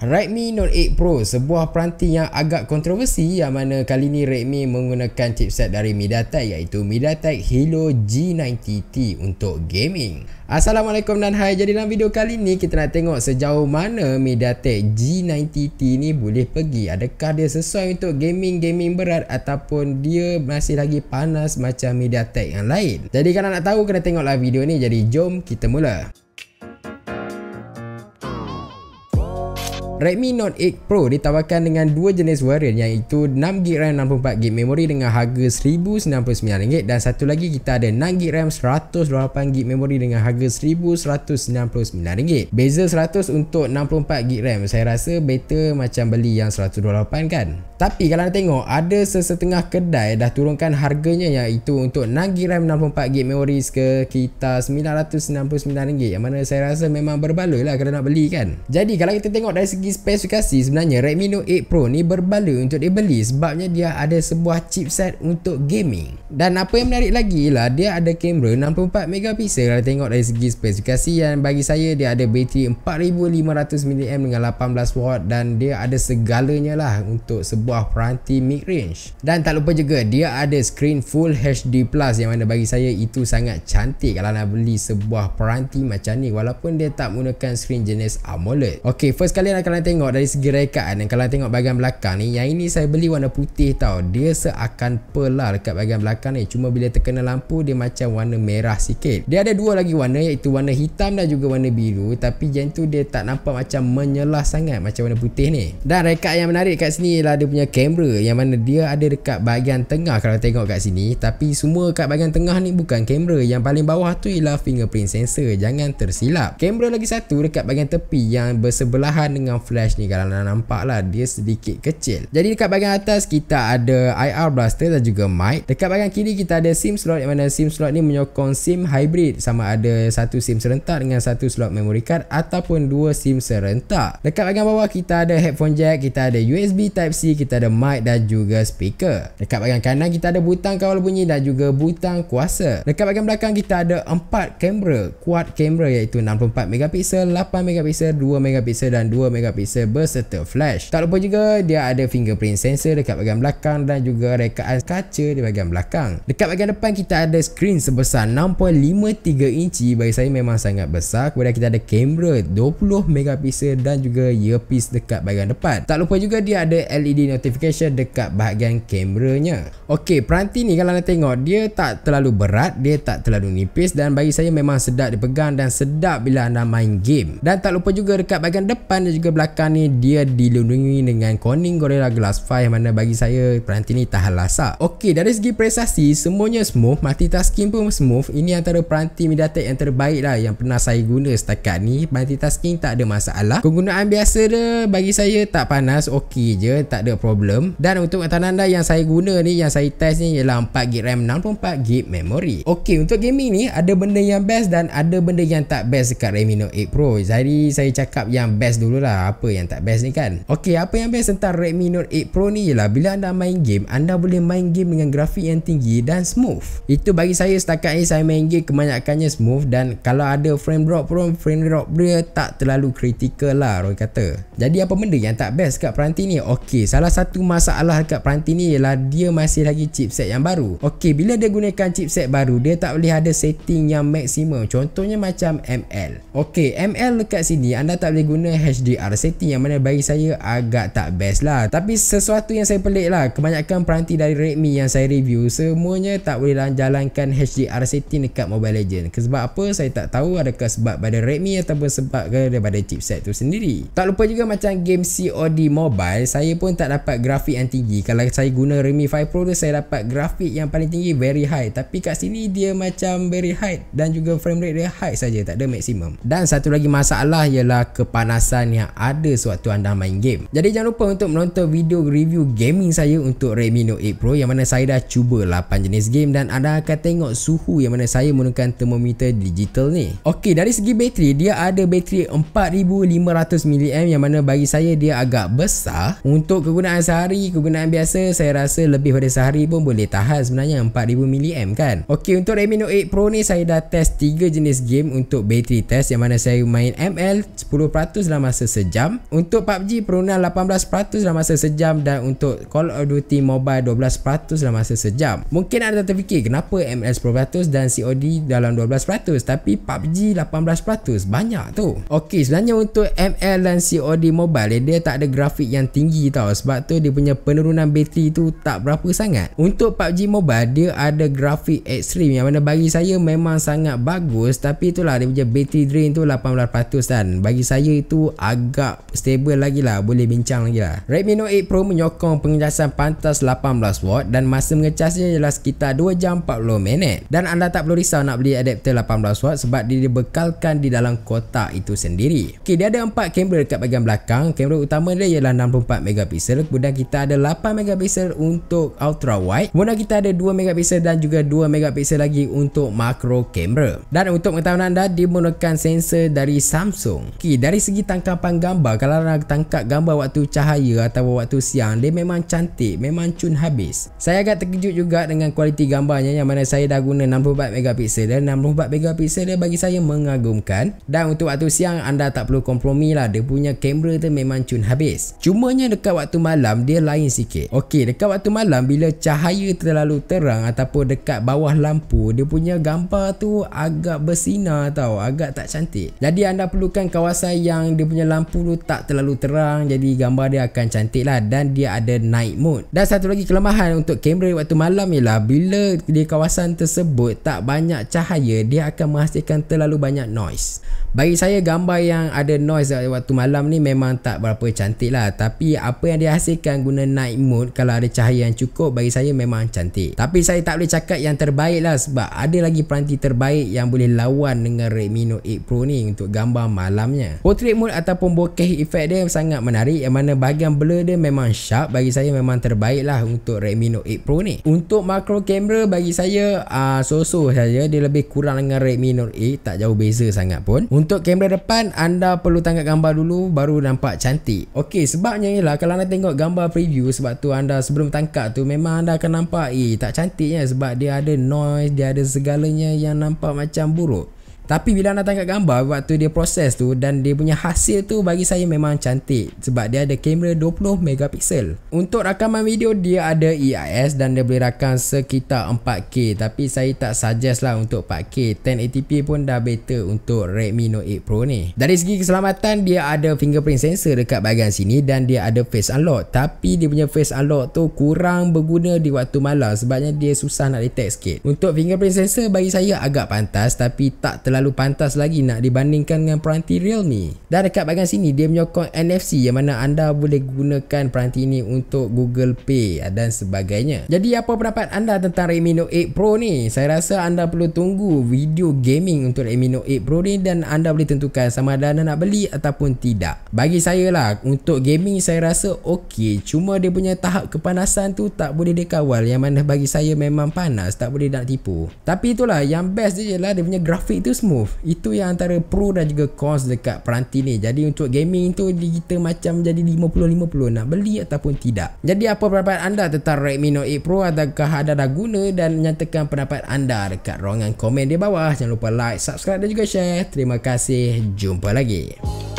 Redmi Note 8 Pro sebuah peranti yang agak kontroversi yang mana kali ini Redmi menggunakan chipset dari MediaTek iaitu MediaTek Helio G90T untuk gaming. Assalamualaikum dan hai jadi dalam video kali ini kita nak tengok sejauh mana MediaTek G90T ni boleh pergi. Adakah dia sesuai untuk gaming-gaming berat ataupun dia masih lagi panas macam MediaTek yang lain. Jadi kalau nak tahu kena tengoklah video ni jadi jom kita mula. Redmi Note 8 Pro ditawarkan dengan dua jenis varian iaitu 6GB RAM 64GB memory dengan harga RM1099 dan satu lagi kita ada 6GB RAM 128GB memory dengan harga RM1199. Beza 100 untuk 64GB RAM saya rasa better macam beli yang 128 kan. Tapi kalau anda tengok ada sesetengah kedai dah turunkan harganya iaitu untuk 6GB RAM 64GB memory sekitar RM999 yang mana saya rasa memang berbaloi lah kalau nak beli kan. Jadi kalau kita tengok dari segi spesifikasi sebenarnya Redmi Note 8 Pro ni berbala untuk dibeli sebabnya dia ada sebuah chipset untuk gaming. Dan apa yang menarik lagi ialah dia ada kamera 64 megapiksel. Kalau tengok dari segi spesifikasi yang bagi saya dia ada bateri 4500 mAh dengan 18 watt dan dia ada segalanya lah untuk sebuah peranti mid range. Dan tak lupa juga dia ada screen full HD plus yang mana bagi saya itu sangat cantik kalau nak beli sebuah peranti macam ni walaupun dia tak menggunakan screen jenis AMOLED. Okey, first kali nak kalian korang tengok dari segi rekaan dan kalau tengok bahagian belakang ni yang ini saya beli warna putih tau dia seakan pelar dekat bahagian belakang ni cuma bila terkena lampu dia macam warna merah sikit dia ada dua lagi warna iaitu warna hitam dan juga warna biru tapi yang tu dia tak nampak macam menyelah sangat macam warna putih ni dan rekaan yang menarik kat sini ialah dia punya kamera yang mana dia ada dekat bahagian tengah kalau tengok kat sini tapi semua kat bahagian tengah ni bukan kamera yang paling bawah tu ialah fingerprint sensor jangan tersilap kamera lagi satu dekat bahagian tepi yang bersebelahan dengan flash ni kalau nak nampak lah dia sedikit kecil jadi dekat bahagian atas kita ada IR blaster dan juga mic dekat bahagian kiri kita ada sim slot di mana sim slot ni menyokong sim hybrid sama ada satu sim serentak dengan satu slot memory card ataupun dua sim serentak dekat bahagian bawah kita ada headphone jack kita ada USB type C kita ada mic dan juga speaker dekat bahagian kanan kita ada butang kawal bunyi dan juga butang kuasa dekat bahagian belakang kita ada empat kamera quad kamera iaitu 64 megapiksel 8 megapiksel 2 megapiksel dan 2 megapiksel megapiksel berserta flash. Tak lupa juga dia ada fingerprint sensor dekat bahagian belakang dan juga rekaan kaca di bahagian belakang. Dekat bahagian depan kita ada screen sebesar 6.53 inci bagi saya memang sangat besar. Kemudian kita ada kamera 20 megapiksel dan juga earpiece dekat bahagian depan. Tak lupa juga dia ada LED notification dekat bahagian kameranya. Okey, peranti ni kalau nak tengok dia tak terlalu berat, dia tak terlalu nipis dan bagi saya memang sedap dipegang dan sedap bila anda main game. Dan tak lupa juga dekat bahagian depan dan juga belakang belakang ni dia dilindungi dengan Corning Gorilla Glass 5 mana bagi saya peranti ni tahan lasak. Okey, dari segi prestasi semuanya smooth, multitasking pun smooth. Ini antara peranti MediaTek yang terbaik lah yang pernah saya guna setakat ni. Multitasking tak ada masalah. Penggunaan biasa dia bagi saya tak panas, okey je, tak ada problem. Dan untuk anda yang saya guna ni yang saya test ni ialah 4GB RAM 64GB memory. Okey, untuk gaming ni ada benda yang best dan ada benda yang tak best dekat Redmi Note 8 Pro. Jadi saya cakap yang best dululah apa yang tak best ni kan Okey, apa yang best tentang Redmi Note 8 Pro ni ialah bila anda main game anda boleh main game dengan grafik yang tinggi dan smooth itu bagi saya setakat ni saya main game kebanyakannya smooth dan kalau ada frame drop pun frame drop dia tak terlalu kritikal lah Roy kata jadi apa benda yang tak best kat peranti ni Okey, salah satu masalah kat peranti ni ialah dia masih lagi chipset yang baru Okey, bila dia gunakan chipset baru dia tak boleh ada setting yang maksimum contohnya macam ML Okey, ML dekat sini anda tak boleh guna HDR setting yang mana bagi saya agak tak best lah tapi sesuatu yang saya pelik lah kebanyakan peranti dari Redmi yang saya review semuanya tak boleh jalankan HDR setting dekat Mobile Legend. sebab apa saya tak tahu adakah sebab pada Redmi ataupun sebab ke daripada chipset tu sendiri tak lupa juga macam game COD Mobile saya pun tak dapat grafik yang tinggi kalau saya guna Redmi 5 Pro tu saya dapat grafik yang paling tinggi very high tapi kat sini dia macam very high dan juga frame rate dia high saja tak ada maksimum dan satu lagi masalah ialah kepanasan yang ada sewaktu anda main game. Jadi jangan lupa untuk menonton video review gaming saya untuk Redmi Note 8 Pro yang mana saya dah cuba 8 jenis game dan anda akan tengok suhu yang mana saya menggunakan termometer digital ni. Okey, dari segi bateri, dia ada bateri 4500mAh yang mana bagi saya dia agak besar. Untuk kegunaan sehari, kegunaan biasa, saya rasa lebih pada sehari pun boleh tahan sebenarnya 4000mAh kan. Okey, untuk Redmi Note 8 Pro ni saya dah test 3 jenis game untuk bateri test yang mana saya main ML 10% dalam masa sejam jam untuk PUBG perunan 18% dalam masa sejam dan untuk Call of Duty Mobile 12% dalam masa sejam mungkin anda terfikir kenapa MS Pro 10% dan COD dalam 12% tapi PUBG 18% banyak tu ok sebenarnya untuk ML dan COD Mobile dia tak ada grafik yang tinggi tau sebab tu dia punya penurunan bateri tu tak berapa sangat untuk PUBG Mobile dia ada grafik ekstrim yang mana bagi saya memang sangat bagus tapi itulah dia punya bateri drain tu 18% dan bagi saya itu agak agak stable lagi lah boleh bincang lagi lah Redmi Note 8 Pro menyokong pengecasan pantas 18W dan masa mengecasnya ialah sekitar 2 jam 40 minit dan anda tak perlu risau nak beli adapter 18W sebab dia dibekalkan di dalam kotak itu sendiri ok dia ada 4 kamera dekat bahagian belakang kamera utama dia ialah 64 megapixel kemudian kita ada 8 megapixel untuk ultra wide kemudian kita ada 2 megapixel dan juga 2 megapixel lagi untuk macro kamera dan untuk pengetahuan anda dia menggunakan sensor dari Samsung ok dari segi tangkapan gambar gambar kalau orang tangkap gambar waktu cahaya atau waktu siang dia memang cantik memang cun habis saya agak terkejut juga dengan kualiti gambarnya yang mana saya dah guna 64 megapiksel dan 64 megapiksel dia bagi saya mengagumkan dan untuk waktu siang anda tak perlu kompromi lah dia punya kamera tu memang cun habis cumanya dekat waktu malam dia lain sikit ok dekat waktu malam bila cahaya terlalu terang ataupun dekat bawah lampu dia punya gambar tu agak bersinar tau agak tak cantik jadi anda perlukan kawasan yang dia punya lampu tu tak terlalu terang jadi gambar dia akan cantik lah dan dia ada night mode dan satu lagi kelemahan untuk kamera waktu malam ialah bila di kawasan tersebut tak banyak cahaya dia akan menghasilkan terlalu banyak noise bagi saya gambar yang ada noise waktu malam ni memang tak berapa cantik lah tapi apa yang dihasilkan guna night mode kalau ada cahaya yang cukup bagi saya memang cantik tapi saya tak boleh cakap yang terbaik lah sebab ada lagi peranti terbaik yang boleh lawan dengan Redmi Note 8 Pro ni untuk gambar malamnya portrait mode ataupun bokeh cake effect dia sangat menarik yang mana bahagian blur dia memang sharp bagi saya memang terbaik lah untuk Redmi Note 8 Pro ni untuk macro camera bagi saya uh, ah, so so saja dia lebih kurang dengan Redmi Note 8 tak jauh beza sangat pun untuk kamera depan anda perlu tangkap gambar dulu baru nampak cantik ok sebabnya ialah kalau anda tengok gambar preview sebab tu anda sebelum tangkap tu memang anda akan nampak eh tak cantiknya sebab dia ada noise dia ada segalanya yang nampak macam buruk tapi bila anda tangkap gambar waktu dia proses tu dan dia punya hasil tu bagi saya memang cantik sebab dia ada kamera 20 megapiksel. Untuk rakaman video dia ada EIS dan dia boleh rakam sekitar 4K tapi saya tak suggest lah untuk 4K. 1080p pun dah better untuk Redmi Note 8 Pro ni. Dari segi keselamatan dia ada fingerprint sensor dekat bahagian sini dan dia ada face unlock tapi dia punya face unlock tu kurang berguna di waktu malam sebabnya dia susah nak detect sikit. Untuk fingerprint sensor bagi saya agak pantas tapi tak terlalu terlalu pantas lagi nak dibandingkan dengan peranti Realme. Dan dekat bahagian sini dia menyokong NFC yang mana anda boleh gunakan peranti ini untuk Google Pay dan sebagainya. Jadi apa pendapat anda tentang Redmi Note 8 Pro ni? Saya rasa anda perlu tunggu video gaming untuk Redmi Note 8 Pro ni dan anda boleh tentukan sama ada anda nak beli ataupun tidak. Bagi saya lah untuk gaming saya rasa okey cuma dia punya tahap kepanasan tu tak boleh dikawal yang mana bagi saya memang panas tak boleh nak tipu. Tapi itulah yang best je lah dia punya grafik tu semua smooth Itu yang antara pro dan juga cons dekat peranti ni Jadi untuk gaming tu kita macam jadi 50-50 nak beli ataupun tidak Jadi apa pendapat anda tentang Redmi Note 8 Pro Adakah anda dah guna dan nyatakan pendapat anda dekat ruangan komen di bawah Jangan lupa like, subscribe dan juga share Terima kasih, jumpa lagi